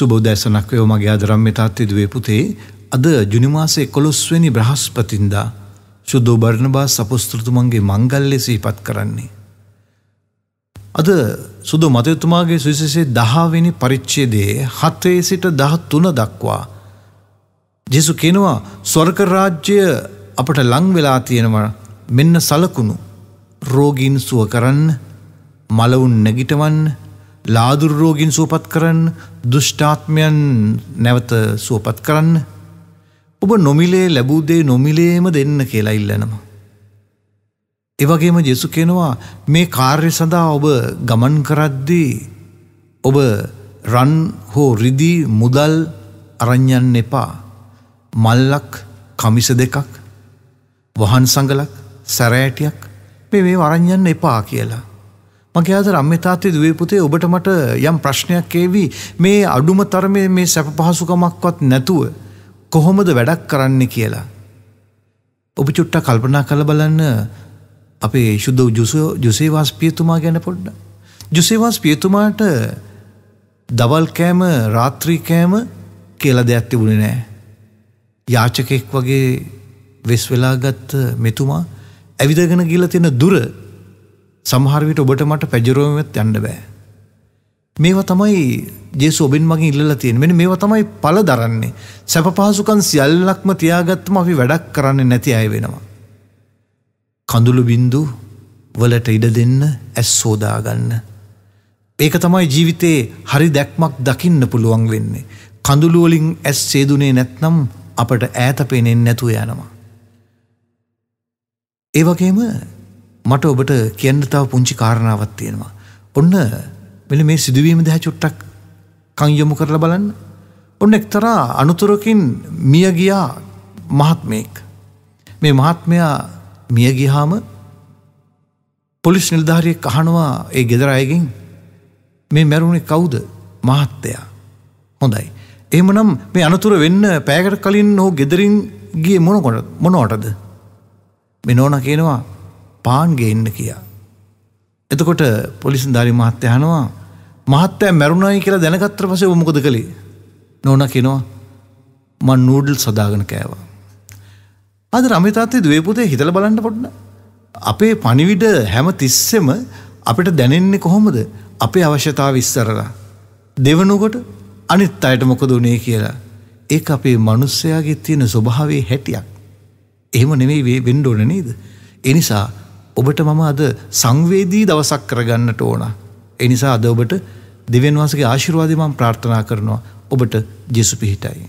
සුබෝදැසනක් ඔයෝ මගේ ආදරම්්‍ය තාත්තිදුවේ පුතේ අද ජුනිමාසේ කොළොස්වැනි බ්‍රහස්පතින්දා ශුද්ධෝ බර්ණබා සපස්තෘතුමන්ගේ මංගල්ලෙ සහිපත් කරන්නේ. අද සුදු මතයුතුමාගේ සුවිශසේ දහාවෙනි පරිච්චේදයේ හත්වේ සිට දහත් තුන දක්වා. ජෙසු කෙනවා ස්වර්කරාජ්‍යය අපට ලං වෙලා තියෙනවා මෙන්න සලකුණු රෝගීන් සුව කරන්න මලවුන් නැගිටවන්න ලාදුරරෝගින් සුවපත් කරන්න දුෂ්ඨාත්මයන් නැවත සුවපත් කරන්න ඔබ නොමිලේ ලැබූදේ නොමිලේම දෙන්න කියලා ඉල්ලනවා. එවගේම ජෙසු කෙනවා මේ කාර්ය සඳහා ඔබ ගමන් කරද්දී ඔබ රන් හෝ රිදී මුදල් අරං්යන් එපා මල්ලක් කමිස දෙකක් වහන් සඟලක් සැරෑටියක් මේ මේ වරං්යන්න එපා කියලා. මගේ අද අම්මේ තාත්තේ දුවේ පුතේ ඔබට මට යම් ප්‍රශ්නයක් ඒවි මේ අඩුම තරමේ මේ සැප පහසුකමක්වත් නැතුව කොහොමද වැඩක් කරන්න කියලා. ඔබ චුට්ටක් කල්පනා කළ බලන්න අපේ ශුද්ධ ජුසේවාස් පියතුමා ගැන පොඩ්ඩ. ජුසේවාස් පියතුමාට දවල් කෑම රාත්‍රී කෑම කියලා දෙයක් තිබුණේ නෑ. යාචකෙක් වගේ වෙස් වෙලාගත් මෙතුමා ඇවිදගෙන ගිල තියෙන දුර සමහරවිට ඔබට මට පැජරෝමත් යන්න බෑ. මේවා තමයි ජේසු ඔබෙන් මගේ ඉල්ල තියෙන මෙනි මේවා තමයි පල දරන්නේ සැප පහසුකන් සියල්ලක්ම තියාගත්තම අපි වැඩක් කරන්න නැති අය වෙනවා. කඳුළු බින්දු වලට ඉඩ දෙන්න ඇස් සෝදාගන්න. ඒක තමයි ජීවිතයේ හරි දැක්මක් දකින්න පුළුවන් වෙන්නේ. කඳුළුවලින් ඇස් සේදුනේ නැත්නම් අපට ඈත පෙනෙන් නැතුව යනවා. ඒවගේම මට ඔබට කියන්න තව පුංචි කාරණාවත් තියෙනවා. ඔන්න මෙල මේ සිදුවීම දැහැ චුට්ටක් කංයොමු කරලා බලන්න. ඔන්න එක්තරා අනුතුරකින් මිය ගියා මහත්මයෙක්. මේ මහත්මයා මිය ගිහාම පොලිස් නිල්ධාරියෙක් අහනවා ඒ ගෙදර අයගෙන් මේ මැරුණේ කවුද මහත්තයා. හොඳයි. එහෙමනම් මේ අනතුර වෙන්න පෑකට කලින් ඔහු ගෙදරින් ගිය මොනකොට මොනවටද? මේ නෝනා කියනවා පාන්ගේ එන්න කියා. එතකොට පොලිසින්ධාරි මහත්‍ය යනවා මහත්තය මැරුණයි කියලා දැනගත්තර පසේ මොකද කළේ නොන කෙනවා මන් නූඩල් සදාගෙන කෑවා. අද රමිතාත්තේ දවේපුතේ හිතල බලන්න පොඩ්න. අපේ පනිවිඩ හැම තිස්සෙම අපිට දැනෙන්නේ කොහොමද අපේ අවශ්‍යතාව ඉස්සරලා. දෙවනුකොට අනිත් අයට මොකද වනේ කියලා. ඒ අපේ මනුස්සයාගේ තියෙන ස්වභාවේ හැටියක්. එහෙම නෙමෙයි වෙන්ඩෝන නේද. එනිසා ඔබට මම අද සංවේදී දවසක් කරගන්නට ඕන. එනිසා අද ඔබට දෙවෙන්වාසගේ ආශිර්වාදමම් ප්‍රාර්ථනා කරනවා ඔබට ජෙසු පිහිටයි.